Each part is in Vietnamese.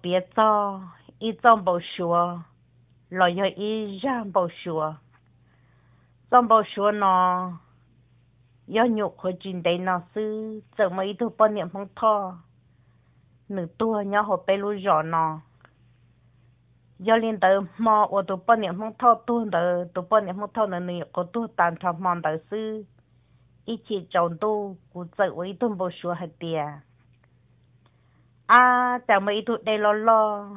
别造一种不说，老有一人不说，怎不说呢？要肉和军队那是怎么一头半年碰他？你多然后被路热呢？要领导嘛，我都半年碰他多的，都半年碰他的你我都当他忙的是，一起长都不在我一顿不说还点。à tao mới tụt đây lo lo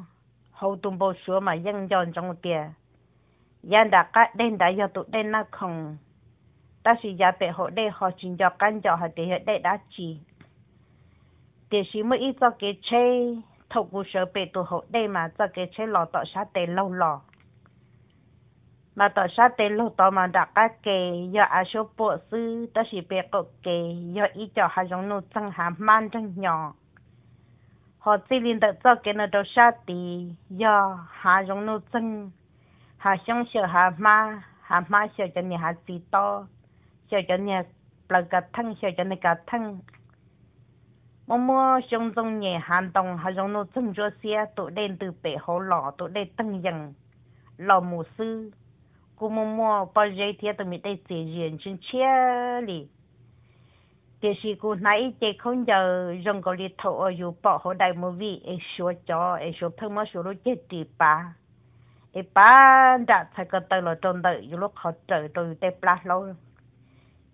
hầu tụm bao sữa mà dân dọn trong tiền dân đã cắt đen đã giờ tụt đen nó không ta chỉ giả bệ họ đây họ chỉ cho căn cho họ để hiện đây đã chỉ để chỉ mới ít cho cái chế thầu cụ sở bệ tụi họ đây mà cho cái chế lò tọt sát tề lâu lò mà tọt sát tề lâu tọt mà đã cắt kề giờ ai số bộ sư ta chỉ bệ cột kề giờ ít cho họ giống nô tăng hà man trong nhỏ họ chỉ liên đặt cho cái nó đâu xa thì do hạ giống nô chân hạ xong sợ hạ ma hạ ma sợ cho nhà hạ gì to sợ cho nhà là cả thân sợ cho nhà cả thân mà mua xong trong nhà hàn đồng hạ giống nô chân cho xe tụi đen từ bể hồ lò tụi đen tăng dần lò mù sư cô mua mua bao giấy thiệt tụi mình đây chỉ riêng trên chia liền cái gì cô nãy chị không giờ dùng cái lịch thổ ở dù bỏ hồ đại mô vi ấy số cho ấy số phương mà số lúc chết tỷ ba ấy ba đã thấy cái tay là trong đời dù lúc họ trở rồi tê pla lâu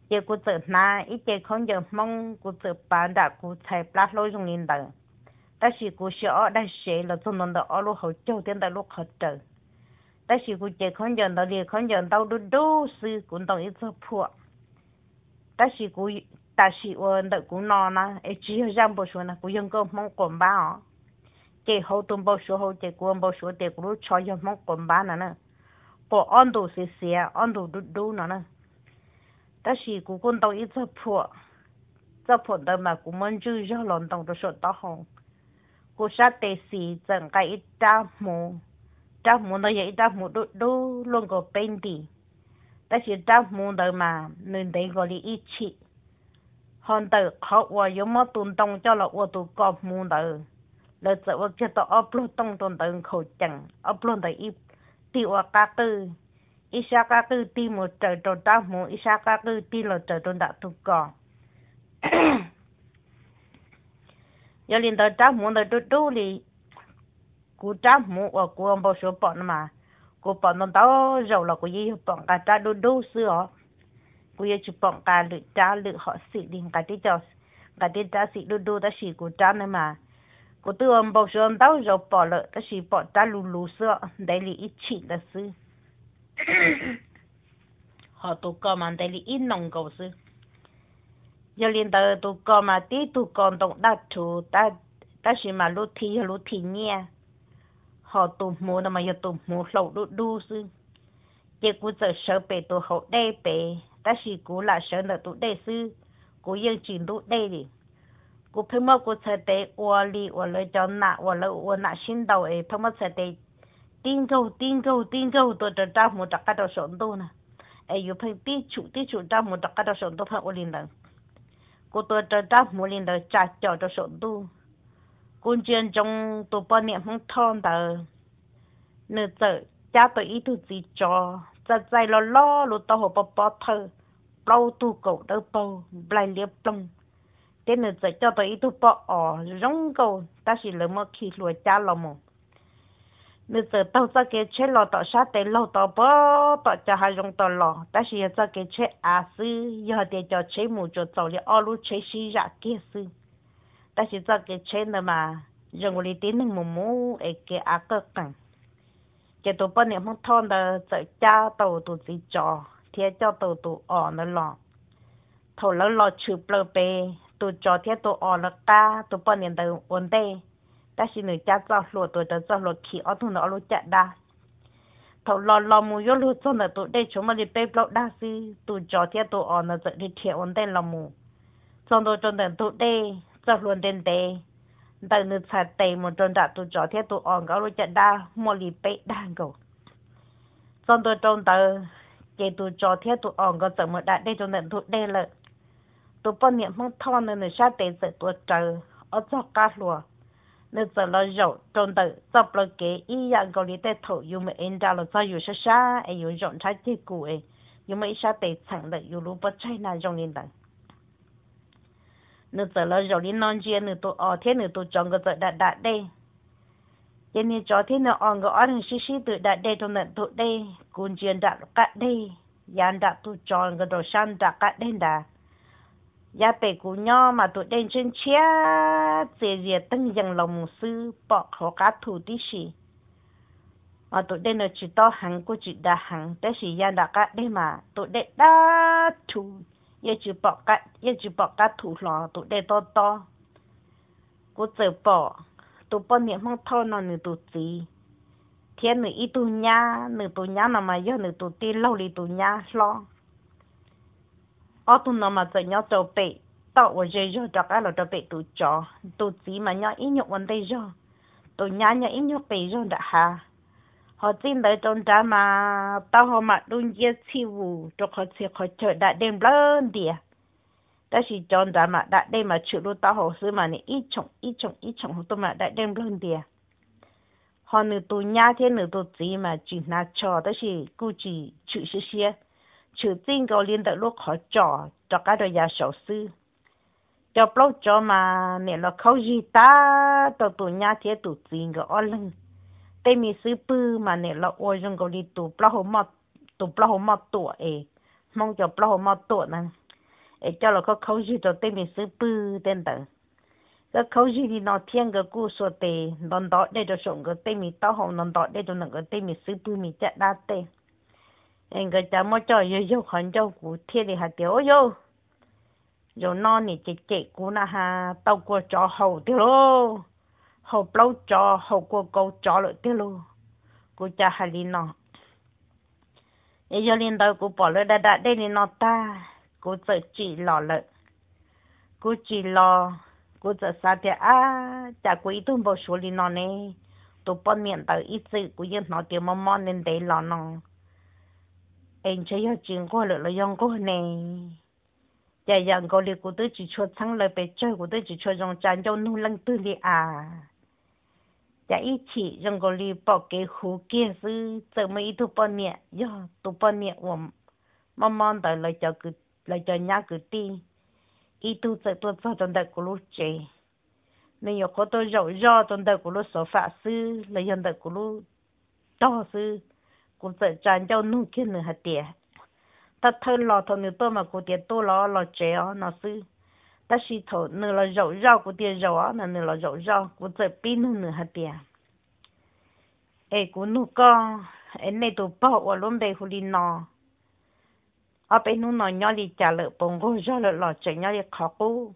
chị cô tự na không giờ mong cô ba đã cô thấy pla lâu dùng nhìn đời ta chỉ cô sợ đã sẽ là trong ở lúc họ châu tiên lúc họ trở ta chỉ cô không giờ đời không giờ đâu đu đu sư cũng đồng ít cho phụ ta chỉ cô ta sĩ ô đợi cũng no na ấy chỉ hơi giang bồ số na cũng dân cơ mong cồn ba ó chế hậu tuần bồ số hậu chế cuốn bồ số chế cũng cho dân mong cồn ba nè nè bỏ ăn đồ xì xì ăn đồ đút đút nè nè ta sĩ cú con tàu ít chấp phụ chấp phụ đâu mà cú muốn chữ cho lòng tàu đồ số tao hồng cú sát tê xì chẳng cái ít trăm mù trăm mù nó vậy trăm mù đút đút luôn có bên đi ta sĩ trăm mù đâu mà nên đấy gọi là ít chị hòn tử họ và yếu mà tồn đông cho là và tụ cọp mù tử lỡ sợ và chết tao ấp luôn đông tồn tử khẩu chẳng ấp luôn tử ít tiêu và cá tư ít xa cá tư ti một trời tròn ta mù ít xa cá tư ti là trời tròn đã tụ cọp giờ liền tới trá mù tới trú trú đi cú trá mù và cú ông bố số bọn mà cú bọn nó tao giàu là cú gì bọn cả trá đu đu xưa kuya chupong ka lu ta lu họ sĩ đình cả tí cho cả tí ta sĩ lu đu ta sĩ của ta nữa mà cô tư ông bảo xuống tao bỏ lợ ta sĩ bỏ ta lu lu sợ đại lý ít chỉ là sư họ tụ cơ mà đại lý ít nông cầu sư giờ liền tờ tụ cơ mà tí tụ còn động đa chủ ta ta sĩ mà lu thi lu thi nhẹ họ tụ mua mà giờ tụ mua lẩu đu đu sư chỉ cũng sợ sợ bể tụ hậu đây bể ta chỉ cố là sớm là tụ đề sư cố yên chỉnh tụ đề đi cố phải mà cố chờ đề ô li ô lời cho nã ô lời ô nã xin đầu ấy phải mà chờ đề tin câu tin câu tin câu tôi trở ra một trắc cái đầu sổn tôi nè ấy yêu phải tin chủ tin chủ ra một trắc cái đầu sổn tôi phải ô linh lần cô tôi trở ra một linh lần trả cho đầu sổn tôi quân chuyên trong tôi bao niệm không thon tờ nửa giờ cha tôi ý thứ gì cho จะใจลอลอลุตโหปปอเธอ bao tu cầu đâu bao lại liệp plong thế nên giờ cho tôi ít tu bao ở rong cầu ta chỉ lấy một khi lúa cha lo mồm nên giờ tao ra cái chế lo tao sát tế lo tao bó tao cho hai rong tao lo ta chỉ ra cái chế à sư giờ để cho chế mù cho tao đi ở lúc chế sĩ ra kia sư ta chỉ ra cái chế nữa mà rong lý tín nên mù mù ấy cái à cái cẳng cái tụ bao niệm không thon là giờ cha tao tụ gì cho thiết cho tụ tụ ở nó lọ thổ lâu lọ chữ bờ bê tụ cho thiết tụ ở nó ta tụ bao nhiêu đầu ổn tê ta xin người cha cho lụa tụ tớ cho lụa khí ở thùng nó lụa chặt đa thổ lọ lọ mù yếu lụa cho nó tụ đây chúng mà đi bê bọc đa sư tụ cho thiết tụ ở nó dẫn đi thiết ổn tê lọ mù trong đó trong đàn tụ tê cho luôn tên tê đàn nữ sản tê một trong đàn tụ cho thiết tụ ở nó lụa chặt đa mua lì bê đa cầu trong tôi trong tờ chế tu cho theo tu ong có sợ một đạt đây cho nên tu đây là tu bao niệm phong thon nên là sát tế sẽ tu trời ở chỗ cá lúa nên sợ lo rậu trong đời, tập lo cái ý dạng có lý tế thổ dùng mà anh ra là sao dùng sát sát ấy dùng rộng trái chi cụ ấy dùng mà sát tế chẳng được dùng lúc bất chay na trong nền tảng nên sợ lo rậu đi non chia nên tu ở thế nên tu trong cái sợ đạt đại đây cho nên cho thế nên ông có ăn xí xí tự đặt đây trong nên tụ đây quân chiến đặt cả đây yàn đặt tụ cho cái đồ san đặt cả đây đã ya bể cú nhỏ mà tụ đây trên chia dễ dễ tăng dần lòng sư bỏ khó cá thủ đi sĩ. mà tụ đây nó chỉ to hàng của chỉ đa hàng thế thì yàn đặt cát đây mà tụ đây đa thủ ya chỉ bọc cát, ya chỉ bọc cát thủ lò tụ đây to to cú tự bọc tổ bọn niệm mong thọ nó nữ tổ gì thiên nữ ít tu nhá nữ tu nhá nó mà do nữ tu tê lâu lì tu nhá lo ở tu nó mà giờ nhau tổ bệ tao ở dưới rồi cho cái là tổ bệ tu cho tu gì mà nhau ít nhục vấn đề rồi tu nhá nhau ít nhục bệ rồi đã ha họ tin tới trong trả mà tao họ mặc đun giết chi vụ cho họ sẽ họ chờ đã đêm lớn đi à 但是讲咱嘛，咱咱嘛出入到好事嘛，你一冲一冲一冲好多嘛，咱咱论的。họ à. nữ tu nhà thế nữ tu gì mà chỉ na cho đó là cứ chỉ chữ xí xí chữ tin cầu liên tự lúc họ cho cho cái đời nhà sầu sư cho bao cho mà nè là khâu gì ta tu tu nhà thế tu gì cái ở lưng tây mi sư bư mà nè là ôi dùng cầu đi tu bao hôm mà tu bao hôm mà tu ấy mong cho bao hôm mà tu nè ấy cho là có khâu gì cho tên mình sứ bư tên tờ cái khâu gì thì nó thiên cái cú số tê non đó để cho sống cái tên mình tao hồng non đó để cho nó cái tên mình sứ bư mình chạy đa tê anh cái cha mới cho yêu yêu hận thiên thì hạt tiểu yêu rồi non thì chỉ chỉ cú na ha qua cho hậu tiêu lô hậu lâu cho hậu qua câu cho lợi lô cú cha hà li nó ấy giờ liên đầu cú bỏ lại đã đã đây thì cô giờ chỉ lò lợ cô chỉ lò cô giờ xa thì à chả cô ít tuần bao số li nó nè tụ bọn miệng tao ít sự cô yên nó tiêu mong mong nên để lò nó em chơi yêu chuyện cô lợ lợ yong cô nè giờ yong cô li cô tới chỉ cho thắng lời bé chơi cô tới chỉ cho dòng chán cho nu lăng tư li à chả ít chỉ dòng cô li bỏ cái hú kia sư giờ mấy tụ bọn miệng yo tụ bọn miệng ôm mong mong tao lời cho cứ là cho nhà cứ đi ít tu sẽ tu cho tận đời của lúc chế nên có tôi rầu rò tận đời của lúc số phá sư là hiện đời của lúc đó sư cũng sẽ tràn cho nụ kia nữa hạt tiền ta thơ lò thọ nữ tôi mà của tiền tôi lò lò chế ó nó sư ta chỉ thọ nữ là rầu rò của tiền rầu ó là nữ là rầu rò cũng sẽ pin nữa hạt tiền ấy cũng nụ con ấy này tụ bỏ ở luôn đây hồ đi nọ ở bên nu nó nhỏ đi trả lợi bông gỗ cho lợi lọ chạy nhỏ đi khó cú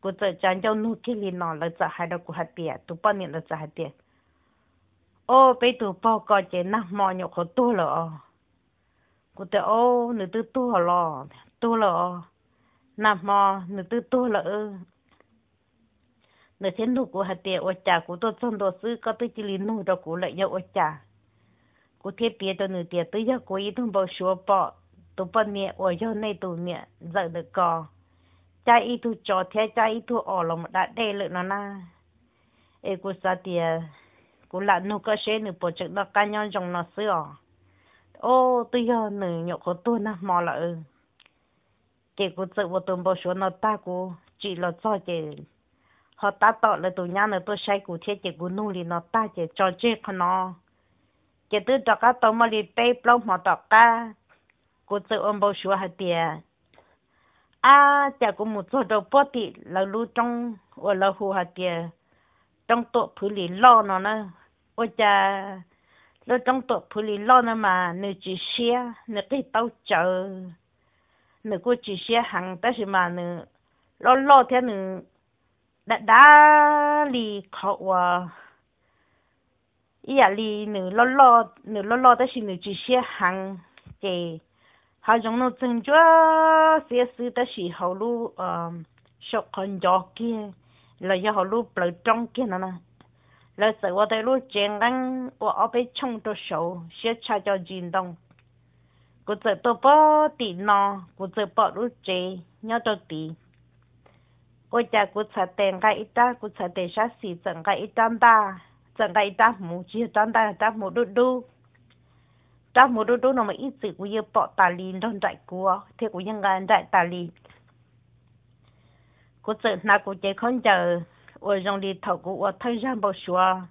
cú tự chán cho nu kia đi nó lợi trả hai đầu cú hai bìa tụ bao nhiêu lợi trả hai bìa ô bên tụ bao có chế nằm mò nhậu khó tu lợ cú tự ô nữ tư tu lọ tu lợ nằm mò nữ tư tu lợ nữ thế nu cú hai bìa ô trả cú tôi xong đồ sư có tới chỉ li nu đâu cú lợi nhau ô trả cú thiết bìa tôi nữ tiệt tới giờ cú ý thông bao số bọ tu bận mẹ ở chỗ này tu mẹ giờ được co trái ít tu cho thế cha ít tu ở lòng đã đẻ lực nó na ê cô sa tiề cô là nô cơ xe nửa bộ trực nó cá nhân trong nó sửa ô tôi giờ nửa nhậu của tôi na mò lợ kể cô tự vào tuần bộ số nó ta cô chỉ là cho chị họ ta tỏ là tụi nhà nó tôi say cụ thế chị cụ nô lì nó ta chị cho chết con nó chị tôi cho cá tôi mà lì tê plong mà tọt cá cô chơi ôm bao số hạt tiền à chả có một số đầu bó thì là lu trong ở là hồ hạt tiền trong tổ phù lì lo nó nó ở chả lo trong tổ phù lì lo nó mà nữ chỉ xe nữ cái tàu chờ nữ cô chỉ xe hàng ta gì mà nữ lo lo thế nữ đã đã lì khẩu à ý à lì nữ lo lo nữ lo lo ta gì nữ chỉ xe hàng cái ha giống nó chân chúa sẽ sư ta chỉ hậu lu sọc con gió kia là do hậu lu bờ kia nè nè là sợ qua đây lu chèn ngang qua ở bên trong đồ sầu sẽ cha cho jin đông bỏ tỉ nọ cô sợ bỏ lu chè nhớ cho tỉ cô cha cô cái ít ta cô sợ tiền sát xì chẳng cái ít ta chẳng cái ít ta mù chia ta ta mù đu đu ta một đôi đôi nó mà ít sự của yêu bỏ tà lì lon đại của thế của nhân gian đại tà lì của sự na của chế con chờ ở trong đi thầu của ở thời gian bao xóa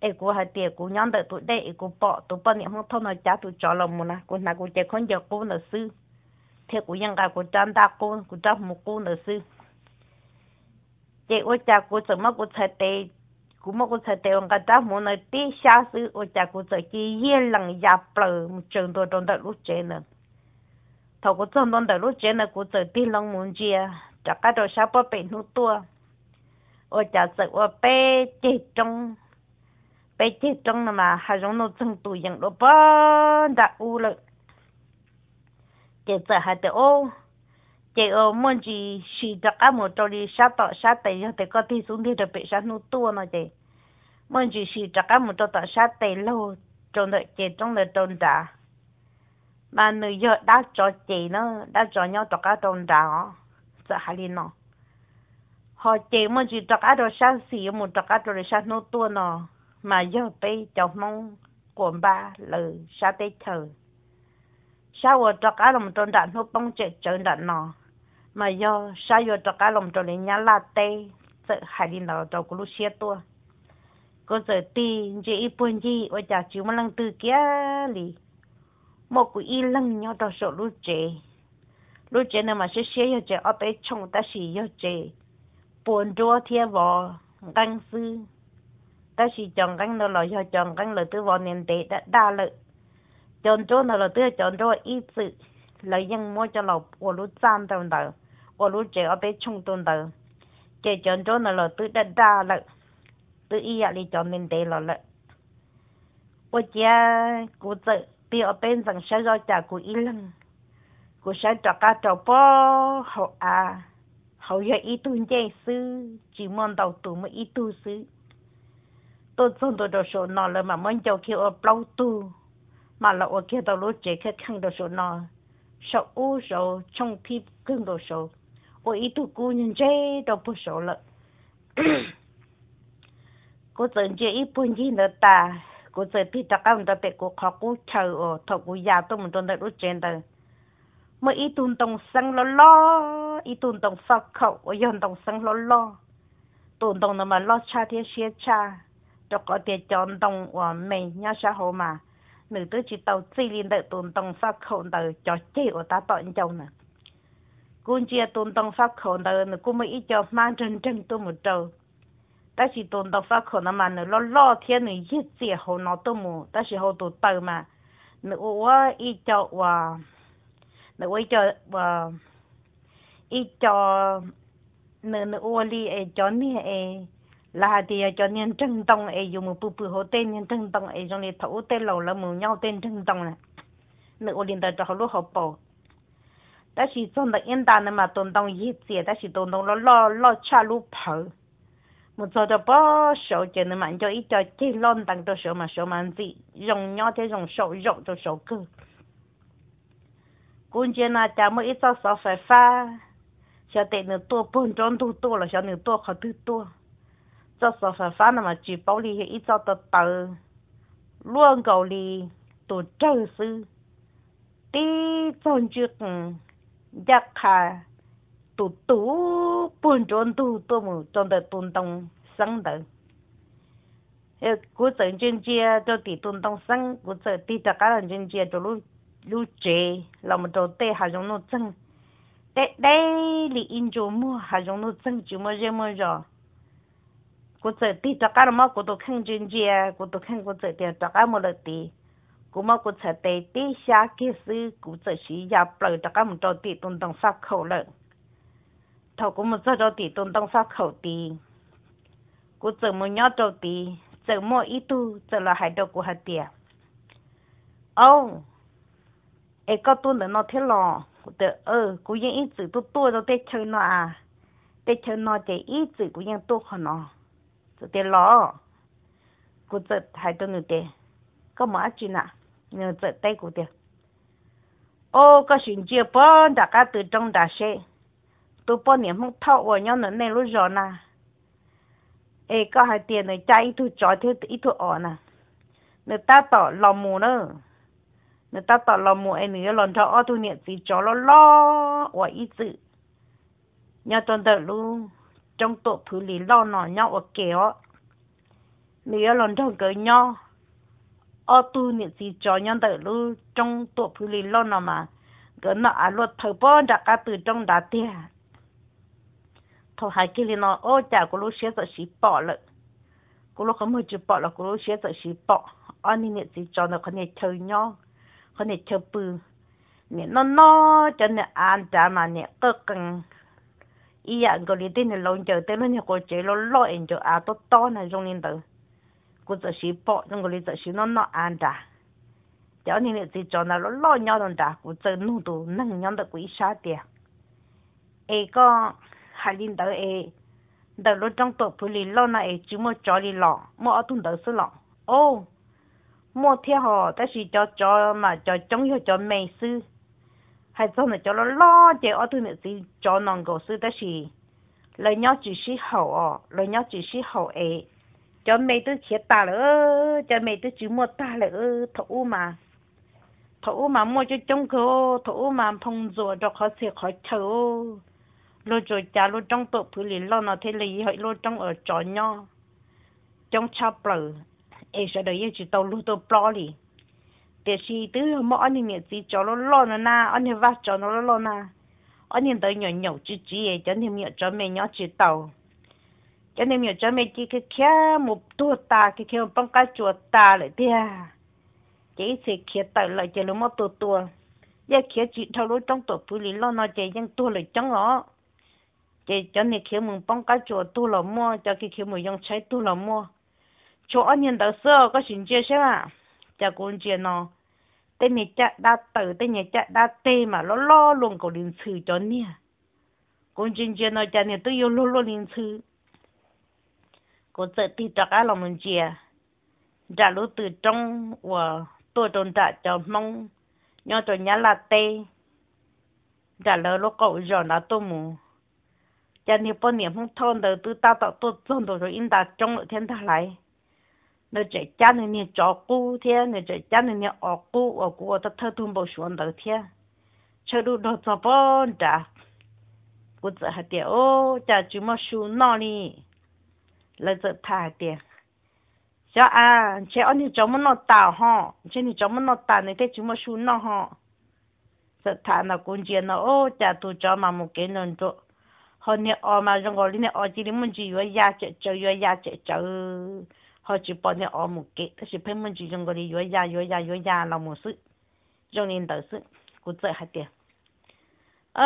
ấy của hai tiệc của nhóm đợi tụi đây của bỏ tụi bao niệm không thông nó cha tụi cho lòng một na của na của chế con chờ cô nợ sư thế của nhân gian của trang đa cô của trang một cô nợ sư chế ở cha của sự mất của thầy tê kuma ku sa teo nga ta mo na ti sha su o cha ku sa ki ye lang ya plo mu chen do don da lu che na to ku chen don da lu che na ku sa ti lang mu ji ya cha ka do sha pa pe nu tu o cha sa o pe che trong pe che trong na ma ha rong no chen tu yang lo pa da u le che sa ha te chị ở ờ, muốn gì chỉ cho các một trâu đi sát tọ sát tây thì có thi xuống thì được bị sát nút tua nó chị muốn gì chỉ cho các một trâu tọ sát tay lâu trong đợi chị trong đợi trôn trả mà người giờ đã cho chị nó đã cho nhau cho các trôn trả họ sợ hãi lên nó họ chị muốn gì cho các đồ sát xì một cho các đồ sát nút tua nó mà giờ bây cháu mong cuốn ba lời sát tay chờ sau đó cho các đồng trôn trả nó bông chị trơn trả nó mà do sai do cho cá lồng cho lấy nhá là tê sợ hải đi nào cho cô lúc xe tua cô giờ ti chỉ ít buồn gì ở nhà chú mà lăng từ kia lì một cái ít lăng nhau đó sợ lúc chế lúc chế này mà sẽ xe cho chế ở đây trông ta xì cho chế buồn chúa thiên vò găng sư ta xì chọn găng nó là do chọn găng là tư vò nền tệ đã đa lợi chọn chúa nó là tư chọn chúa ít sự lấy dân mua cho lộc của lúc gian tầm đầu 我路这个被冲动的，这讲着那了，都得打了，都一夜里叫人得了了。我家古子比我本身小要家古一人，古想找个找包好啊，好要一顿件事，只忙到多么一顿事。tôi chúng tôi đồ số nó mà muốn cho kêu ở lâu tu mà là ở kia tao lối chế cái khăn đồ số nó sợ u rồi trong thịt số 我一度姑娘这都不熟了。cô tưởng chị ít buồn gì nữa ta cô tưởng bị ta cầm ta bị cô khó cô chờ ở thọ cô già tôi muốn tôi đã đốt trên đời mà ít tuần tông sang lo lo ít tuần tông phá khẩu ở yon tông sang lo lo tuần tông nó mà lo cha thì xia cha cho có tiền chọn tông của mình nhà xã hội mà nữ tư chỉ tàu chỉ liên đợi tuần tông phá khẩu đời cho chị ở ta tọa chồng nè cũng chỉ tôn tông phát khổ đó nó cũng mới ít cho mang chân chân tôi một chỗ, đó chỉ tôn tông phát khổ nó mà nó lo lo thiên nó giết chết hồ nó tôi một, đó chỉ hồ tôi tàu mà nó quá ít cho và nó quá cho và ít cho nó nó quá đi ấy cho ni ấy là thì cho nên chân tông ấy dùng một bự bự hồ tên nên chân tông ấy trong này thấu tên lầu là mù nhau tên chân tông này nó ổn định tại cho họ lúc họ bảo 但是总的应当的嘛，东东一节，但是东东了老老吃路跑，我做着不手就能嘛，就一条鸡卵当着手嘛，手嘛子用鸟这种手肉就手割。关键呢，咱们一早少发发，晓得你多碰撞都多了，晓得多好得多，早少发发那么举报里一早得到，乱搞里都正事，第总就嗯。giác khả tụ tụ bún tròn tụ tụ mù tròn đời tụn tông sáng đời cú sợ chân chia cho tỷ tụn tông sáng cú sợ tỷ trả cá lần chân chia cho lúc lúc chế là một trò tê hà giống nó chân tê đây li in chỗ mua hà giống nó chân chỉ mua gì mua rồi cú sợ tỷ trả cá là mất cú tôi khăn chân chia cú tôi khăn cú sợ tỷ trả cá một lần tỷ 古某古才对地下开始古这些也不了得个么多地东东烧烤了，他古么做着地东东烧烤的，古怎么那么多的，怎么一度做了还多古些地？哦，哎，搞多人了太了，对，古人一直都多着在吃那啊，在吃那这一直古人多很咯，是的咯，古这还多那点，古么阿俊啊？nhờ tận tay của tiền ô có chuyện chia bó đã cá từ trong đã xe tôi bó niệm không thọ ở nhau nữa này rồi nè ê có hai tiền này chạy ít thu chó thiếu ít nè người ta tỏ lò mù nữa người ta tỏ lò mù em nữa lần thọ thu niệm gì chó lo lo ở nhà trong đợt luôn trong tổ thứ lý lo nọ nhau ở kéo nữa lần thọ cỡ nhau ở tu niệm gì cho nhân đời lu trong tổ phụ lý lo nó mà cái nó à luật thờ bó đã cả từ trong đã tiền thôi hai cái lý nó ô chả của lúc xé rồi xí bỏ lợ của lúc không hơi chịu bỏ là của lúc xé rồi xí bỏ anh niệm niệm gì cho nó không thể chơi nhau không thể chơi bự niệm nó nó cho nên ăn trả mà niệm cơ cần ý dạng cái lý tên này lâu chờ tới lúc này cô chế lo lo em cho à to to này trong niệm tử cô giờ xí bỏ nhưng cô lấy giờ xí nó nó ăn đã cháu nhìn lại chỉ cho nó nó lo nhau đồng đã cô giờ nụ đồ nâng nhau được quý sa đi, ai có hai linh đầu ai, đầu lúc trong tổ phụ lý lo này ấy chỉ mua cho lý lo mua ở thun đầu sư lo ô mua theo họ ta chỉ cho cho mà cho chống cho cho mày sư hay sau này cho nó lo chế ở thun này chỉ cho non cổ sư ta chỉ lời nhau chỉ sĩ hậu ờ lời nhau chỉ sĩ hậu ấy cho mày tôi chết ta lỡ cho mày tôi chịu mua ta lỡ thổ mà thổ mà mua cho trong cô thổ mà phong rùa cho khó xịt khó chầu lô rồi cha lô trong tổ phụ lý lo nó thế lý hỏi lô trong ở trò nho trong cha bờ ấy sợ yêu chỉ tàu lô tàu bò lì để khi tứ mà anh nhìn gì cho lô lo nó na anh nhìn vắt cho nó lo na anh nhìn tới nhỏ nhỏ chỉ chỉ ấy cho nhìn nhỏ cho mẹ nhỏ chỉ tàu cho nên mình cho mấy chỉ cái kia một tu ta cái kia bằng cá chua ta lại đi à chỉ sẽ kia tại lại cho nó một tu tu giờ kia chỉ thâu lối trong tổ phụ lý lo nó chỉ những tu lại chẳng ngõ chỉ cho nên kia mình bằng cá chua tu là mua cho cái kia mình dùng trái tu là mua chỗ anh nhìn đầu sơ có chuyện chưa xem à chả cũng chuyện nó tên nhà cha đã tử tên nhà cha đã tê mà nó lo luôn cầu linh sư cho nè cũng chuyện nó cha nè tôi yêu lo lo linh sư có sợ ti trạc á lòng mình chia trả lũ từ trong và tôi trốn trả cho mong nhỏ cho nhá là tê trả lỡ lúc cậu giờ nó tôi mù cho nên bọn niệm không thôn đời từ tao tạo tôi thôn đời rồi in ta trong nội thiên ta lại nơi chạy cha nơi niệm chó cu thế nơi chạy cha nơi niệm ọ cu ọ cu ta thơ thun bầu xuống đời thế chờ đủ đồ cho bọn trả cũng sợ hạt tiệt ô cha chú mà xuống nọ đi là giờ thả tiền cho à chế anh đi chống nó tàu họ chế đi chống nó tàu này thế chúng mà xuống nó họ giờ thả nó cũng chỉ nó ô cha tu cho mà một cái nền chỗ họ nè ở mà trong gọi nè ở chỉ đi muốn chỉ vừa ya chế chơi vừa ya chế chơi họ chỉ bỏ nè ở một cái đó là phải mình chỉ trong cái đi vừa ya vừa ya vừa ya là một sự trong nên tự sự cũng dễ hai tiền ờ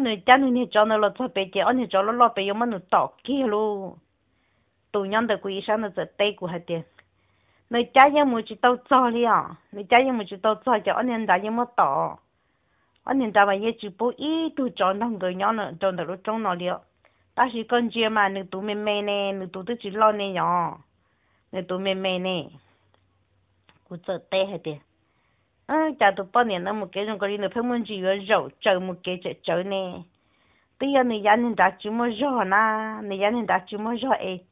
người cha người nè cho nó lo cho bé chế anh nè cho nó lo bé yêu mà nó tỏ kia luôn tụ nhân được quý sáng được tây của hạt tiền nơi cha nhà mua chỉ tao cho đi à nơi cha nhà mua chỉ tao cho cho anh em đã nhà mất tỏ anh em đã mà nhà chỉ bố ý tụ cho nó người nhỏ nữa trong đó trong nó đi à ta chỉ con chia mà nữ tụ mềm mềm này, nữ tụ tự chỉ lo nè nhỏ nữ tụ mềm mềm này, của giờ tây hạt tiền ừ à, cha tụ bao nhiêu năm một cái trong cái đi nữa phải muốn chỉ vừa rượu chờ một cái chợ chợ nè bây giờ người dân đã chỉ mua rượu na người dân đã chỉ mua rượu ấy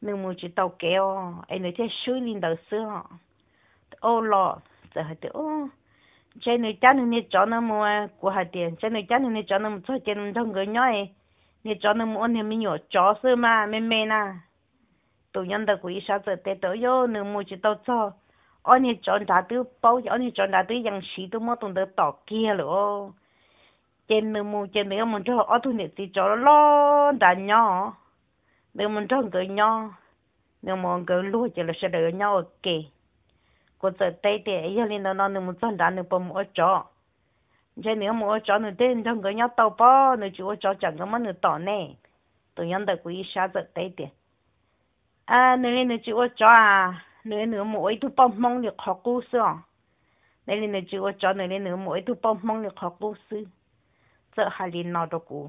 nếu muốn chỉ tàu kéo anh nói thế suy linh đầu xưa ô lo, giờ hãy tự ô chơi nơi cha nơi cho nó mua của hạt tiền chơi nơi cha nơi cho nó mua cho tiền trong người nhói nơi cho nó mua thì mình nhỏ chó sư mà mẹ mẹ na tụi nhân đầu của isa giờ tê tới yo nếu muốn chỉ tàu cho anh ấy chọn nhà tự bảo, anh ấy chọn nhà tự yang sĩ tôi mua tụng được tỏ kia rồi trên nơi mua trên nơi mua cho ở tụi nhiệt thì cho lo đã nhau nếu muốn trong cái nhau nếu muốn cái lúa chỉ là sẽ được ở ok còn giờ tây thì ấy lên nó nếu muốn chọn đàn nếu bấm ở chỗ chứ nếu muốn ở chỗ nữa tên trong cái nhau tàu bao nếu chỉ ở chỗ chẳng có món nữa tỏ nè tụi nhân tại quý sao giờ tây thì à nếu lên nếu chỉ ở chỗ à nếu nếu mỗi tụi bấm mong được học cố xưa nếu lên nếu chỉ ở chỗ nếu lên nếu mỗi tụi bấm mong được học cố xưa giờ hai lên nó đâu cũng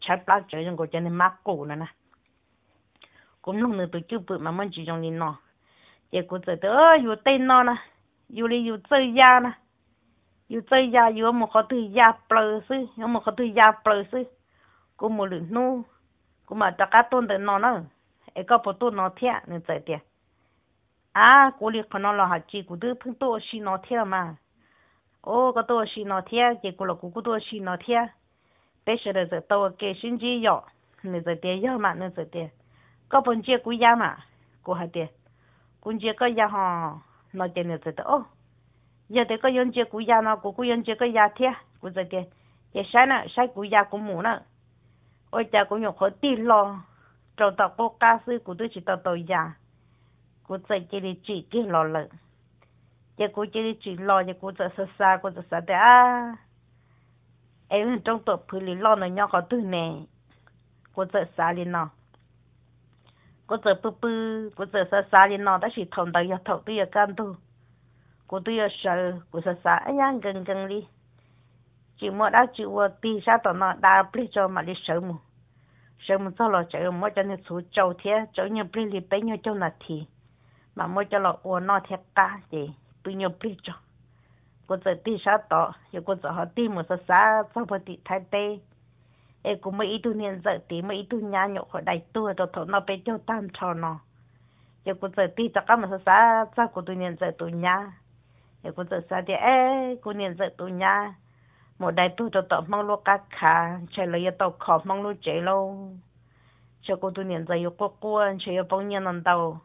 chả bao giờ dùng cái chân này mắc cổ nữa nè cũng lúc nữa tôi chưa bự mà mình chú dùng đi nọ giờ cũng giờ tới ơi vừa tên nọ nè vừa đi vừa chơi da nè vừa chơi da vừa một khó từ da plơ sư vừa một khó từ da plơ sư cũng một lần nu cũng mà tất cả tôn tới nọ nữa ấy e có bộ tôn nọ thiệt nên chơi thiệt à cô liệt con nó là hạt chỉ cũng đưa phương tổ xin nó thiệt mà ô có tổ xin nó thiệt chỉ cũng là cũng có tổ xin nó bây giờ là giờ tàu kê xin chỉ yo nên giờ tiền yo mà nên giờ tiền có phần chia cú ya mà cú hai tiền cú chia có ya ha nó tiền nên giờ tàu ô thì có yên chia cú ya nó cú cú yên chia có thiệt cú giờ tiền giờ sáng nè sáng cú ya cú mù nè ôi cha cú nhục khó lo trâu tàu cô ca sư cú tôi chỉ tàu tàu ya cú giờ chỉ chỉ cái lo lợ giờ cú chỉ chỉ lo giờ cú giờ sơ xa cú giờ sơ à em trong tổ phụ lý lo nó nhau có tư nè cô sợ xa lý nó cô sợ bư bư cô sợ xa xa lý nó đã chỉ thông đầu giờ thầu tôi giờ can tu cô tôi giờ sợ cô sợ xa ấy nhá gần gần đi chỉ mua đã chịu vừa đi ra tổ nó đã bị cho mà đi sợ mù sợ mù cho lo chạy mua cho nên số châu thế chỗ nhiều bị lý bấy nhiêu châu là thì mà mua cho lo uo nó thiệt ta gì bấy nhiêu bị cho cô giờ đi sao đó, giờ cô giờ họ đi một sao xa sao phải đi thay tê ê cũng mấy tuổi tu niên giờ tí mấy tuổi nhà nhậu khỏi đại tu rồi thổ nó bé cho tam cho nó giờ cô giờ đi cho các một sao xa sao cô tu niên giờ tuổi nhà giờ cô giờ sao thì ê cô niên giờ tuổi nhà một đại tu cho tỏ mong lúa cá khá chạy lấy tàu khó mong lúa chạy lâu cho cô tuổi niên giờ có quan cô chơi yêu bông nhiên lần đầu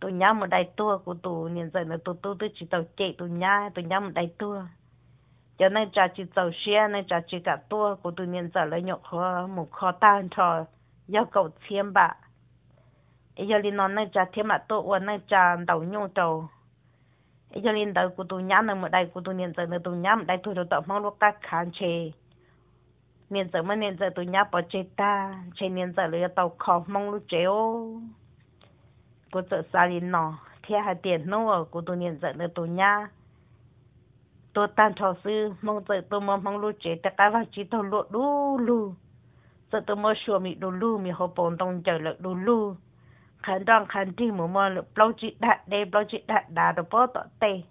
tôi nhá một đại tua của tù nhìn giờ là tù tu tôi chỉ tàu chạy tôi nhá tôi nhá một đại tua cho nên cha chỉ tàu xe nên cha chỉ cả tua của tôi nhìn giờ lấy nhộn khó một khó tan cho yêu cầu thiên bạ giờ lên nó nên cha thiên bạ tôi uống nên cha đầu nhung đầu giờ lên đầu của tôi nhá là một đại của tôi nhìn giờ là tôi nhá một đại tôi tôi tạo mong lúc ta khán chế, nhìn giờ mà nhìn giờ tôi nhá bỏ chết ta chê nhìn giờ lấy tàu khó mong lúc chế ô cô chợ xa đi nọ thế hai tiền nô ở cô tôi nhận dẫn được tôi nha tôi tan trò sư mong tự tôi mong mong lu chế tất cả vào chỉ tôi lộ đu lu sợ tôi mong sửa mi đu lu mi hộp bồn tông chờ lợi đu lu khán đoàn khán đi mù mơ lực lâu chị đạt đê lâu chị đạt đà đồ bó tỏ tê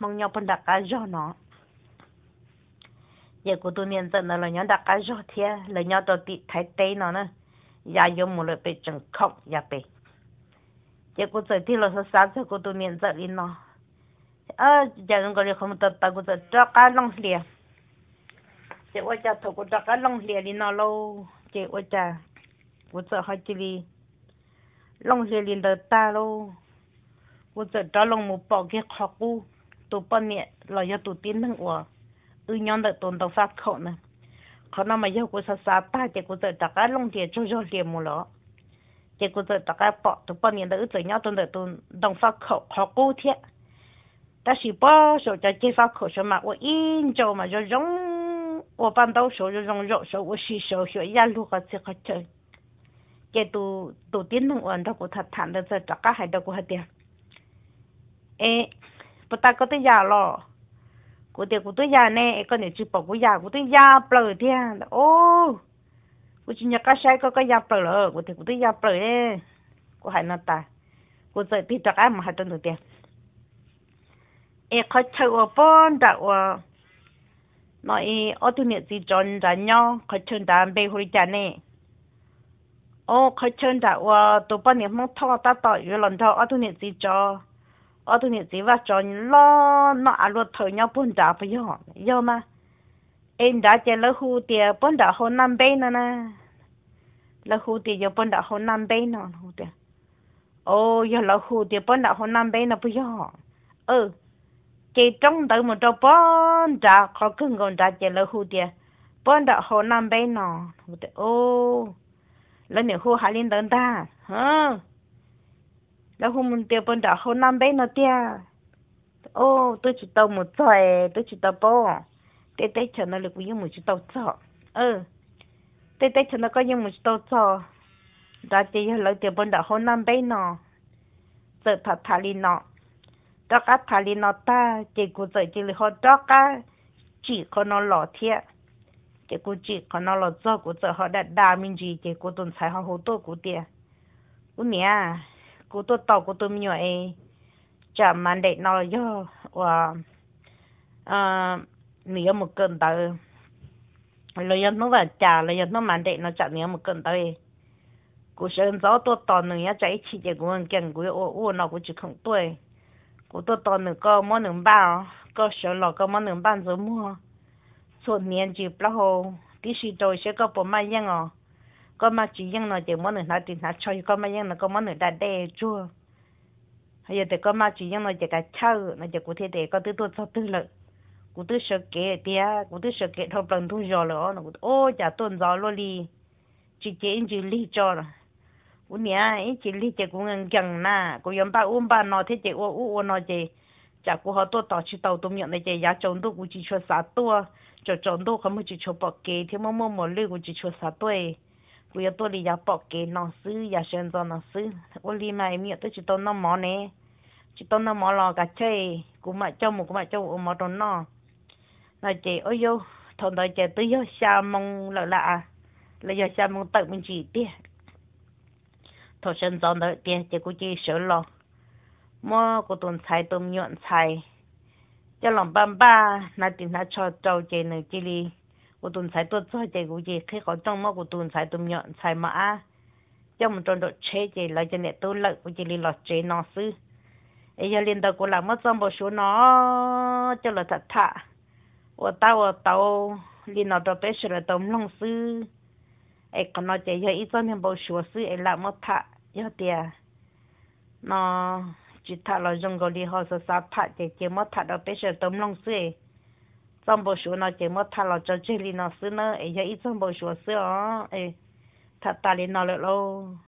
mong nhau phân đặc cá cho nó giờ cô tôi nhận dẫn là nhau đặc cá cho thế là nhau tôi tị thái tê nó nữa dạ giờ dùng một lời bị chẳng không giờ bị 结果昨天了说三十个多面子里呢，啊，家人个里恨不得打个这这干弄脸，结果家头个这干弄脸里呢喽，结果家我这好几里弄脸里头打喽，我这这弄木包给考古，都半年老要都点弄我，二娘的都都发口呢，可那么要个是啥大结果这这干弄脸就要脸木了。结果就大概八到八年的，最鸟都在都东方口好高铁，但是把手在街上口上嘛，我一周嘛就用我搬到手就用肉手，我洗手学一路和这个这，这都都点弄完的，我他谈的这大概还得过还点，哎，不大个的呀咯。กูเดี๋ยวกูตัวยาแน่ก็เนี่ยจีบอกกูยากูตัวยาเปล่าเดียโอ้กูจินยาก็ใช้ก็ก็ยาเปลือกูถึงกูต้องยาเปลือกูหายนาตากูจะตีจักอ้ามหาจนถึงเดียเอเขาเชื่อป้อนจากว่าน้อยออตุเนี่ยจีจนจันยอเขาเชิญดามเบหุริจานเน่โอ้เขาเชิญจากว่าตัวป้อนเนี่ยมันท่อตาต่ออยู่หลังท่อออตุเนี่ยจีจอออตุเนี่ยจีว่าจนล้อน้ออารมณ์เธอยอปุ่นจ่าไปย่อย่อมาเอ็นด่าเจริญหูเตียปุ่นด่าคนนั่นเบนนะนะ là khu thì giờ bên đã hồ nam bay nó hồ thì ô giờ là khu thì bên đã hồ nam bay nó bây giờ ừ chị trong tới một chỗ bên đã có cưng còn đã chị là khu thì bên đã hồ nam bay nó hồ thì ô là nhiều khu hải liên đơn ta hả là khu mình tiêu bên đã hồ nam bay nó tia ô tôi chỉ tàu một trời tôi chỉ tàu bò tết tết chờ nó được bây giờ một chỉ tàu chợ ừ tê tê cho nó có những một tô cho ra chỉ lấy tiền bên đó hôm năm bên nọ giờ thật thà li nọ đó cả thà li nọ ta chỉ cụ giờ chỉ là họ đó cả chỉ có nó lọ thiệt chỉ cụ chỉ có nó lọ cho cụ giờ họ đã đa mình gì chỉ cụ tuần sai họ hồ tô cụ tiền cụ nè cụ tôi tàu cụ tôi nhỏ ấy chả mang đệ nó là do và à, nếu một cơn tới lấy nó vào chả lấy nó mặn đệ nó chạm nhớ một cơn tới cú sơn gió tôi to nữa nhá chạy chỉ để cú mình kiêng cú ô ô nó cú chỉ không tuổi cú tôi to nữa có món nướng bao có sơn lò có món nướng bao rồi mua xuân niên chỉ bao hồ tí xí tôi sẽ có bộ mai nhang à có mà chỉ nhang nó chỉ món nướng nó thì nó cho có mai nhang nó có món nướng đã đẻ chua bây để thì có mà chỉ nhang nó chỉ cả chao nó chỉ cú thế để có thứ tôi cho tư lợi cũng tự sợ kệ tia cũng tôi sợ kệ thôi bằng thu gió lỡ nó cũng ô chả tuần gió lo đi, chỉ chế chỉ li cho rồi cũng nhá anh chỉ li chế cũng ngang gần na cũng yếm ba uống ba nó thế chế ô u ô nó chế chả cũng họ tôi tỏ chỉ tàu tôm nhện này chế giá trống tôi cũng chỉ cho sáu tua cho trống tôi không chỉ cho bọc kệ thì mà mua một lư cũng chỉ cho sáu tuổi cũng yếu tôi đi giá bọc kệ nó xứ giá sơn cho nó xứ ô li mà em nhớ tôi chỉ tao nó mỏ nè chỉ tao nó mỏ lò cả chơi cũng mà cho một cũng mà cho một mỏ trốn nó nói chị ôi yo thằng nói chị tôi yo xa mong là lạ là yo xa mong tự mình chỉ tiếc thằng sinh giòn đợi tiếc chị cũng chỉ sợ lo mua của tuần xài tôm nhuận xài cho lòng bamba ba na tiền na cho cháu chị nữa chị đi của tuần xài tôi cho chị cũng chỉ khi có trong mua của tuần xài tôm nhuận xài mà cho một trong đội chế chị là cho nè tôi lợi của chị đi lọt chế nó sư ấy giờ liên đầu của làm mất xong bộ số nó cho là thật thà 我到我到里那到白水了，到弄死，哎，可能这要一整天不学习，哎，那么他要的，那其他了用个里好是啥怕的，这么他到白水到弄死，真不学那这么他了在这里那是呢，哎，要一整不学习啊，哎，他打理那了喽。